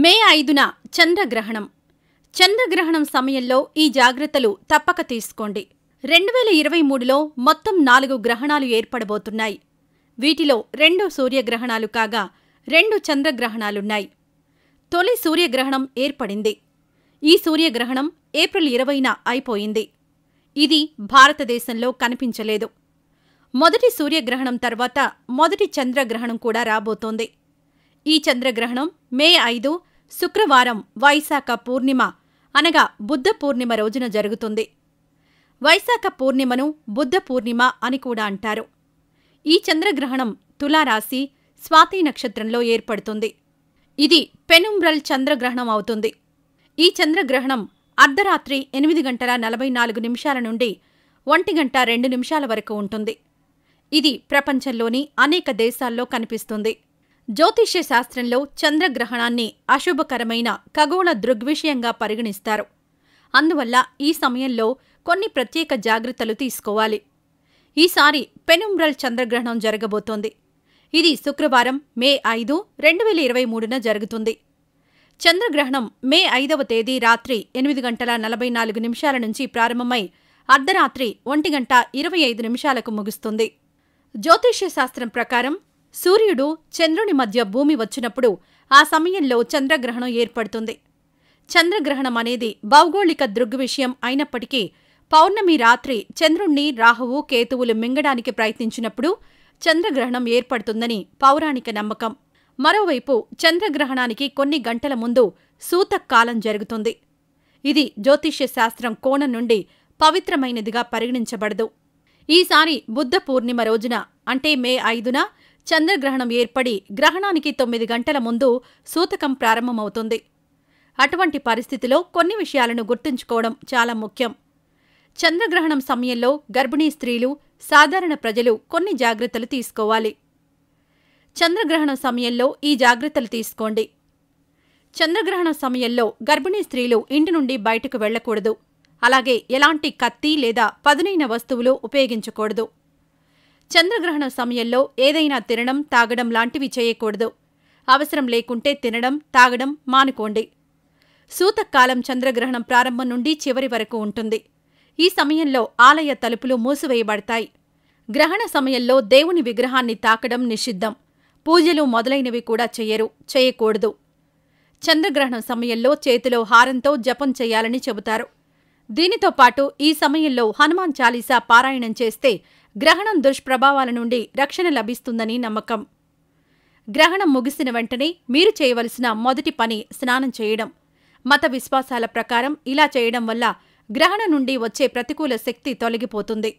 మే ఐదున చంద్రగ్రహణం చంద్రగ్రహణం సమయంలో ఈ జాగ్రత్తలు తప్పక తీసుకోండి రెండు వేల ఇరవై మూడులో మొత్తం నాలుగు గ్రహణాలు ఏర్పడబోతున్నాయి వీటిలో రెండు సూర్యగ్రహణాలు కాగా రెండు చంద్రగ్రహణాలున్నాయి తొలి సూర్యగ్రహణం ఏర్పడింది ఈ సూర్యగ్రహణం ఏప్రిల్ ఇరవైన అయిపోయింది ఇది భారతదేశంలో కనిపించలేదు మొదటి సూర్యగ్రహణం తర్వాత మొదటి చంద్రగ్రహణం కూడా రాబోతోంది ఈ చంద్రగ్రహణం మే ఐదు శుక్రవారం వైశాఖ పూర్ణిమ అనగా బుద్ధ పూర్ణిమ రోజున జరుగుతుంది వైశాఖ పూర్ణిమను బుద్ధ పూర్ణిమ అని కూడా అంటారు ఈ చంద్రగ్రహణం తులారాశి స్వాతి నక్షత్రంలో ఏర్పడుతుంది ఇది పెనుమ్రల్ చంద్రగ్రహణం అవుతుంది ఈ చంద్రగ్రహణం అర్ధరాత్రి ఎనిమిది గంటల నలభై నాలుగు నిమిషాల నుండి ఒంటి గంట రెండు నిమిషాల వరకు ఉంటుంది ఇది ప్రపంచంలోని అనేక దేశాల్లో కనిపిస్తుంది జ్యోతిష్య శాస్త్రంలో చంద్రగ్రహణాన్ని అశుభకరమైన ఖగోళ దృగ్విషయంగా పరిగణిస్తారు అందువల్ల ఈ సమయంలో కొన్ని ప్రత్యేక జాగ్రత్తలు తీసుకోవాలి ఈసారి పెనుమ్రల్ చంద్రగ్రహణం జరగబోతోంది ఇది శుక్రవారం మే ఐదు రెండు వేల ఇరవై మూడున జరుగుతుంది చంద్రగ్రహణం మే ఐదవ తేదీ రాత్రి ఎనిమిది గంటల నలభై నాలుగు నిమిషాల నుంచి ప్రారంభమై అర్ధరాత్రి ఒంటి గంట ఇరవై ఐదు నిమిషాలకు ముగుస్తుంది జ్యోతిష్య శాస్త్రం ప్రకారం సూర్యుడు చంద్రుని మధ్య భూమి వచ్చినప్పుడు ఆ సమయంలో చంద్రగ్రహణం ఏర్పడుతుంది చంద్రగ్రహణం అనేది భౌగోళిక దృగ్విషయం అయినప్పటికీ పౌర్ణమి రాత్రి చంద్రుణ్ణి రాహువు కేతువులు మింగడానికి ప్రయత్నించినప్పుడు చంద్రగ్రహణం ఏర్పడుతుందని పౌరాణిక నమ్మకం మరోవైపు చంద్రగ్రహణానికి కొన్ని గంటల ముందు సూతకాలం జరుగుతుంది ఇది జ్యోతిష్య శాస్త్రం కోణం నుండి పవిత్రమైనదిగా పరిగణించబడదు ఈసారి బుద్ధ పూర్ణిమ రోజున అంటే మే ఐదున చంద్రగ్రహణం ఏర్పడి గ్రహణానికి తొమ్మిది గంటల ముందు సూతకం ప్రారంభమవుతుంది అటువంటి పరిస్థితిలో కొన్ని విషయాలను గుర్తుంచుకోవడం చాలా ముఖ్యం చంద్రగ్రహణం సమయంలో గర్భిణీ స్త్రీలు సాధారణ ప్రజలు కొన్ని జాగ్రత్తలు తీసుకోవాలి చంద్రగ్రహణం సమయంలో ఈ జాగ్రత్తలు తీసుకోండి చంద్రగ్రహణం సమయంలో గర్భిణీ స్త్రీలు ఇంటి నుండి బయటకు వెళ్లకూడదు అలాగే ఎలాంటి కత్తి లేదా పదునైన వస్తువులు ఉపయోగించకూడదు చంద్రగ్రహణం సమయంలో ఏదైనా తినడం తాగడం లాంటివి చేయకూడదు అవసరం లేకుంటే తినడం తాగడం మానుకోండి సూతకాలం చంద్రగ్రహణం ప్రారంభం నుండి చివరి వరకు ఉంటుంది ఈ సమయంలో ఆలయ తలుపులు మూసివేయబడతాయి గ్రహణ సమయంలో దేవుని విగ్రహాన్ని తాకడం నిషిద్ధం పూజలు మొదలైనవి కూడా చెయ్యరు చేయకూడదు చంద్రగ్రహణం సమయంలో చేతిలో హారంతో జపం చేయాలని చెబుతారు దీనితో పాటు ఈ సమయంలో హనుమాన్ చాలీసా పారాయణం చేస్తే గ్రహణం దుష్ప్రభావాల నుండి రక్షణ లభిస్తుందని నమ్మకం గ్రహణం ముగిసిన వెంటనే మీరు చేయవలసిన మొదటి పని స్నానం చేయడం మత విశ్వాసాల ప్రకారం ఇలా చేయడం వల్ల గ్రహణం నుండి వచ్చే ప్రతికూల శక్తి తొలగిపోతుంది